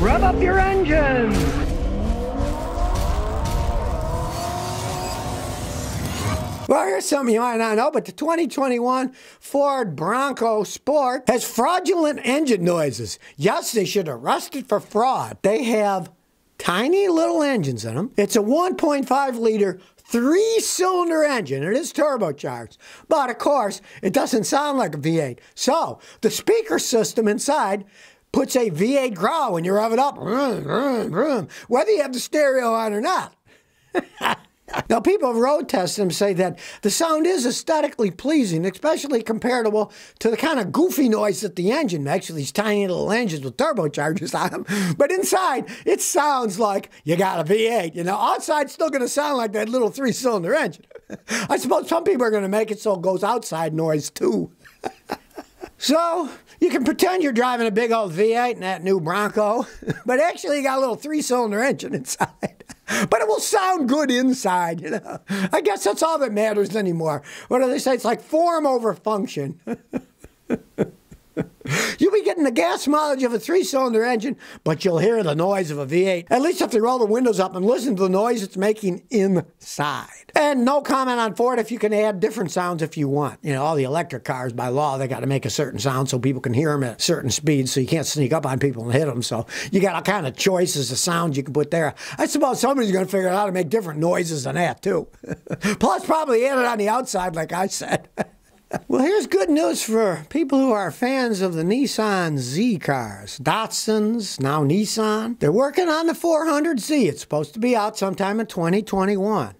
Rev up your engines! Well, here's something you might not know, but the 2021 Ford Bronco Sport has fraudulent engine noises. Yes, they should arrest it for fraud. They have tiny little engines in them. It's a 1.5 liter three cylinder engine. It is turbocharged, but of course, it doesn't sound like a V8. So the speaker system inside puts a V8 growl when you rev it up, vroom, vroom, vroom, whether you have the stereo on or not. now, people have road tested them say that the sound is aesthetically pleasing, especially comparable to the kind of goofy noise that the engine makes with these tiny little engines with turbochargers on them. But inside, it sounds like you got a V8. You know, outside, it's still going to sound like that little three cylinder engine. I suppose some people are going to make it so it goes outside noise too. So you can pretend you're driving a big old V8 in that new Bronco, but actually you got a little three-cylinder engine inside. But it will sound good inside, you know. I guess that's all that matters anymore. What do they say? It's like form over function. you'll be getting the gas mileage of a three cylinder engine, but you'll hear the noise of a V8. At least if they roll the windows up and listen to the noise it's making inside. And no comment on Ford if you can add different sounds if you want. You know, all the electric cars by law, they got to make a certain sound so people can hear them at certain speeds so you can't sneak up on people and hit them. So you got all kind of choices of sounds you can put there. I suppose somebody's going to figure out how to make different noises than that too. Plus, probably add it on the outside, like I said. well, here's good news for people who are fans of the Nissan Z cars, Datsuns, now Nissan. They're working on the 400Z. It's supposed to be out sometime in 2021.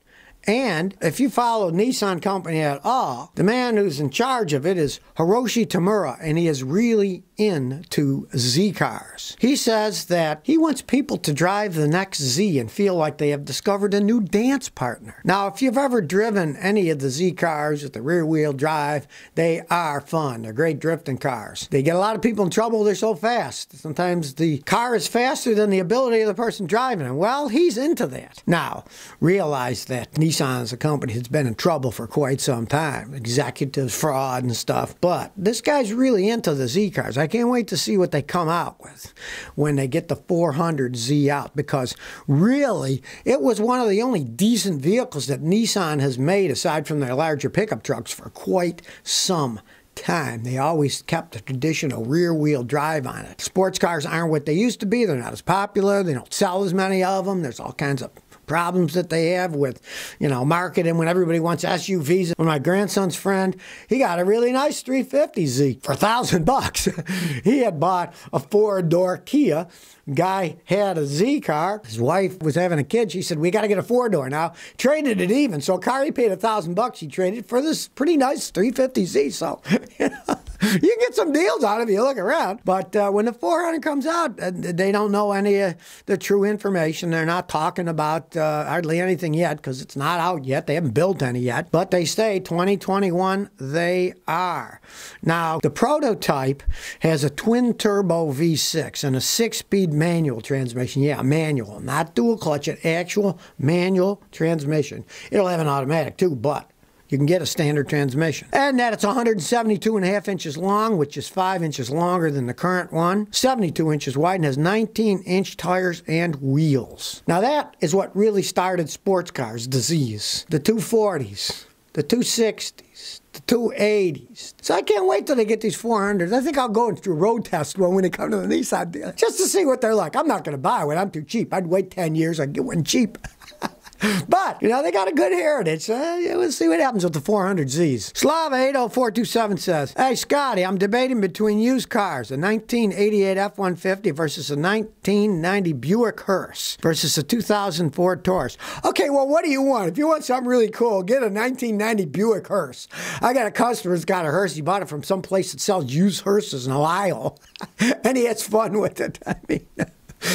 And if you follow Nissan Company at all, the man who's in charge of it is Hiroshi Tamura, and he is really into Z cars. He says that he wants people to drive the next Z and feel like they have discovered a new dance partner. Now, if you've ever driven any of the Z cars with the rear wheel drive, they are fun. They're great drifting cars. They get a lot of people in trouble. They're so fast. Sometimes the car is faster than the ability of the person driving it. Well, he's into that. Now, realize that Nissan is a company that's been in trouble for quite some time. Executives, fraud, and stuff. But this guy's really into the Z cars. I can't wait to see what they come out with when they get the 400Z out because really it was one of the only decent vehicles that Nissan has made aside from their larger pickup trucks for quite some time. They always kept the traditional rear wheel drive on it. Sports cars aren't what they used to be. They're not as popular. They don't sell as many of them. There's all kinds of problems that they have with, you know, marketing when everybody wants SUVs. When my grandson's friend, he got a really nice 350Z for a thousand bucks. He had bought a four door Kia. Guy had a Z car. His wife was having a kid. She said, We got to get a four door now. Traded it even. So a car he paid a thousand bucks, he traded for this pretty nice 350Z. So, you know. you can get some deals out of you look around. But uh, when the 400 comes out, uh, they don't know any of uh, the true information. They're not talking about uh, hardly anything yet because it's not out yet. They haven't built any yet. But they say 2021 they are. Now, the prototype has a twin turbo V6 and a six speed manual transmission. Yeah, manual, not dual clutch, an actual manual transmission. It'll have an automatic too, but you can get a standard transmission. And that it's 172 and a half inches long, which is 5 inches longer than the current one, 72 inches wide, and has 19 inch tires and wheels. Now that is what really started sports cars disease. The 240s, the 260s, the 280s. So I can't wait till they get these 400s. I think I'll go into a road test one when they come to the Nissan dealer just to see what they're like. I'm not going to buy one. I'm too cheap. I'd wait 10 years. I'd get one cheap. But, you know, they got a good heritage. Uh, yeah, let's see what happens with the 400Zs. Slava80427 says, Hey, Scotty, I'm debating between used cars, a 1988 F-150 versus a 1990 Buick Hearse versus a 2004 Taurus. Okay, well, what do you want? If you want something really cool, get a 1990 Buick Hearse. I got a customer that's got a Hearse. He bought it from some place that sells used hearses in Ohio, and he has fun with it. I mean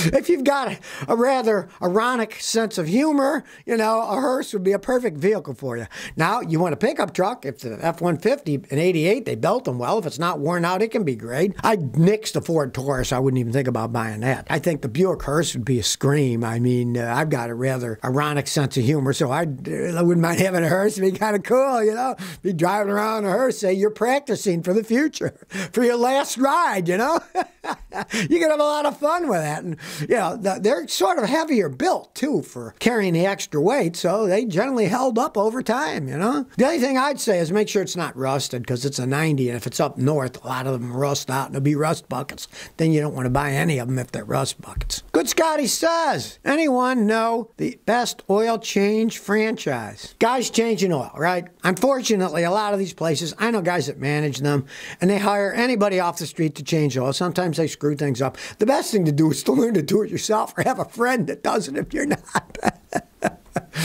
if you've got a, rather ironic sense of humor, you know, a hearse would be a perfect vehicle for you. Now, you want a pickup truck. If the F 150 and 88, they built them well. If it's not worn out, it can be great. I'd nix the Ford Taurus. I wouldn't even think about buying that. I think the Buick hearse would be a scream. I mean, uh, I've got a rather ironic sense of humor, so I'd, uh, I wouldn't mind having a hearse. It'd be kind of cool, you know, be driving around a hearse, say you're practicing for the future, for your last ride, you know? you can have a lot of fun with that. And yeah, they're sort of heavier built too for carrying the extra weight, so they generally held up over time, you know? The only thing I'd say is make sure it's not rusted because it's a 90, and if it's up north, a lot of them rust out and they will be rust buckets. Then you don't want to buy any of them if they're rust buckets. Good Scotty says, anyone know the best oil change franchise? Guys changing oil, right? Unfortunately, a lot of these places, I know guys that manage them, and they hire anybody off the street to change oil. Sometimes they screw things up. The best thing to do is to learn to do it yourself or have a friend that does it if you're not.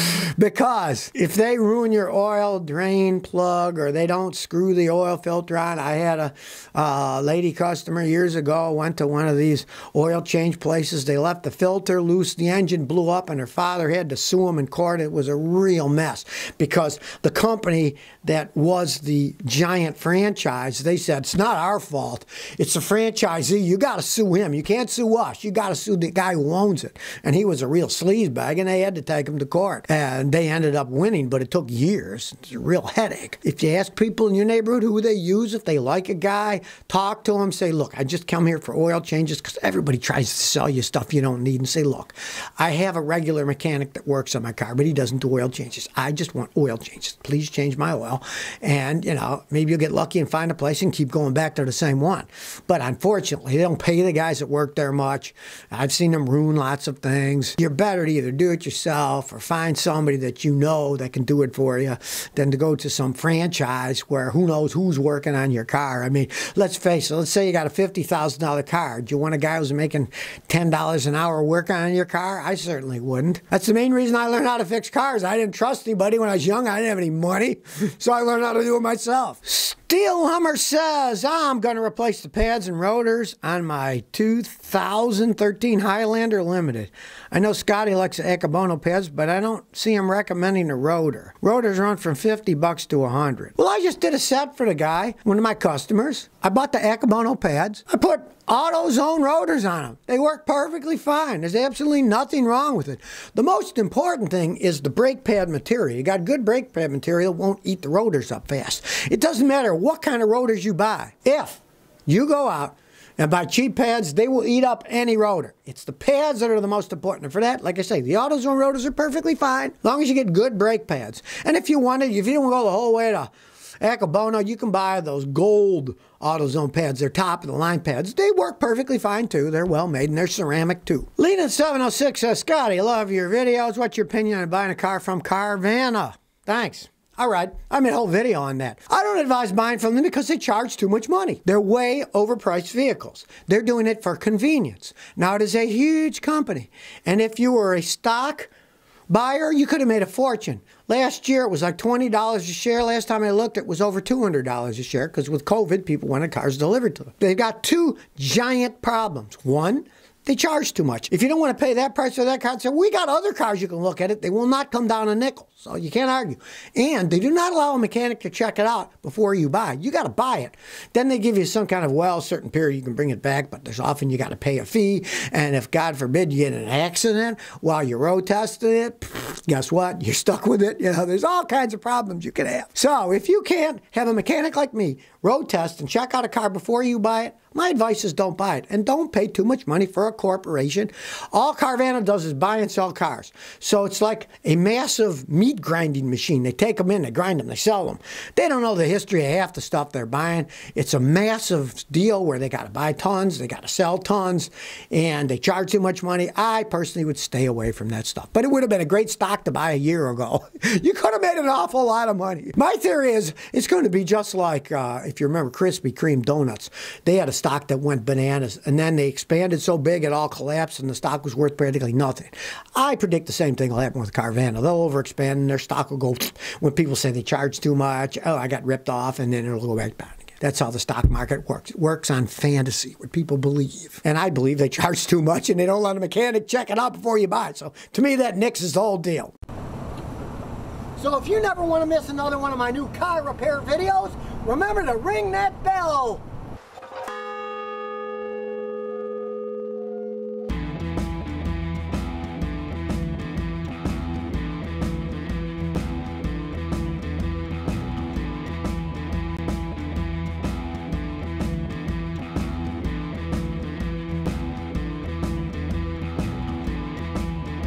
Because if they ruin your oil drain plug or they don't screw the oil filter on, I had a uh, lady customer years ago went to one of these oil change places. They left the filter loose, the engine blew up, and her father had to sue them in court. It was a real mess because the company that was the giant franchise, they said, it's not our fault. It's the franchisee. You got to sue him. You can't sue us. You got to sue the guy who owns it. And he was a real sleazebag, and they had to take him to court. And they ended up winning, but it took years. It's a real headache. If you ask people in your neighborhood who they use, if they like a guy, talk to them, say, look, I just come here for oil changes because everybody tries to sell you stuff you don't need and say, look, I have a regular mechanic that works on my car, but he doesn't do oil changes. I just want oil changes. Please change my oil. And, you know, maybe you'll get lucky and find a place and keep going back to the same one. But unfortunately, they don't pay the guys that work there much. I've seen them ruin lots of things. You're better to either do it yourself or find somebody that you know that can do it for you than to go to some franchise where who knows who's working on your car. I mean, let's face it, let's say you got a $50,000 car. Do you want a guy who's making $10 an hour working on your car? I certainly wouldn't. That's the main reason I learned how to fix cars. I didn't trust anybody when I was young, I didn't have any money, so I learned how to do it myself Steel Hummer says, I'm going to replace the pads and rotors on my 2013 Highlander Limited. I know Scotty likes the Akabono pads, but I don't see him recommending a rotor. Rotors run from 50 bucks to 100. Well, I just did a set for the guy, one of my customers. I bought the Akabono pads. I put AutoZone rotors on them. They work perfectly fine. There's absolutely nothing wrong with it. The most important thing is the brake pad material. You got good brake pad material, won't eat the rotors up fast. It doesn't matter what kind of rotors you buy. If you go out and buy cheap pads, they will eat up any rotor. It's the pads that are the most important. And for that, like I say, the AutoZone rotors are perfectly fine, as long as you get good brake pads. And if you wanted, if you don't go the whole way to Ecobono, you can buy those gold AutoZone pads. They're top of the line pads. They work perfectly fine too. They're well made and they're ceramic too. Lena 706 says, Scotty, love your videos. What's your opinion on buying a car from Carvana? Thanks. All right, I made a whole video on that. I don't advise buying from them because they charge too much money. They're way overpriced vehicles. They're doing it for convenience. Now, it is a huge company. And if you were a stock Buyer, you could have made a fortune. Last year, it was like $20 a share. Last time I looked, it was over $200 a share because with COVID, people wanted cars delivered to them. They've got two giant problems. One, they charge too much. If you don't want to pay that price for that car, say, we got other cars you can look at it. They will not come down a nickel. So you can't argue. And they do not allow a mechanic to check it out before you buy. You got to buy it. Then they give you some kind of, well, certain period you can bring it back, but there's often you got to pay a fee. And if, God forbid, you get an accident while you're road testing it, guess what? You're stuck with it. You know, there's all kinds of problems you can have. So if you can't have a mechanic like me road test and check out a car before you buy it, my advice is don't buy it. And don't pay too much money for a corporation. All Carvana does is buy and sell cars. So it's like a massive meat grinding machine. They take them in, they grind them, they sell them. They don't know the history of half the stuff they're buying. It's a massive deal where they got to buy tons, they got to sell tons, and they charge too much money. I personally would stay away from that stuff. But it would have been a great stock to buy a year ago. you could have made an awful lot of money. My theory is it's going to be just like uh, if you remember, Krispy Kreme donuts. They had a stock that went bananas, and then they expanded so big it all collapsed, and the stock was worth practically nothing. I predict the same thing will happen with Carvana. They'll overexpand, and their stock will go when people say they charge too much. Oh, I got ripped off, and then it'll go back down. That's how the stock market works. It works on fantasy, what people believe. And I believe they charge too much and they don't let a mechanic check it out before you buy it. So to me, that nixes the whole deal. So if you never want to miss another one of my new car repair videos, Remember to ring that bell.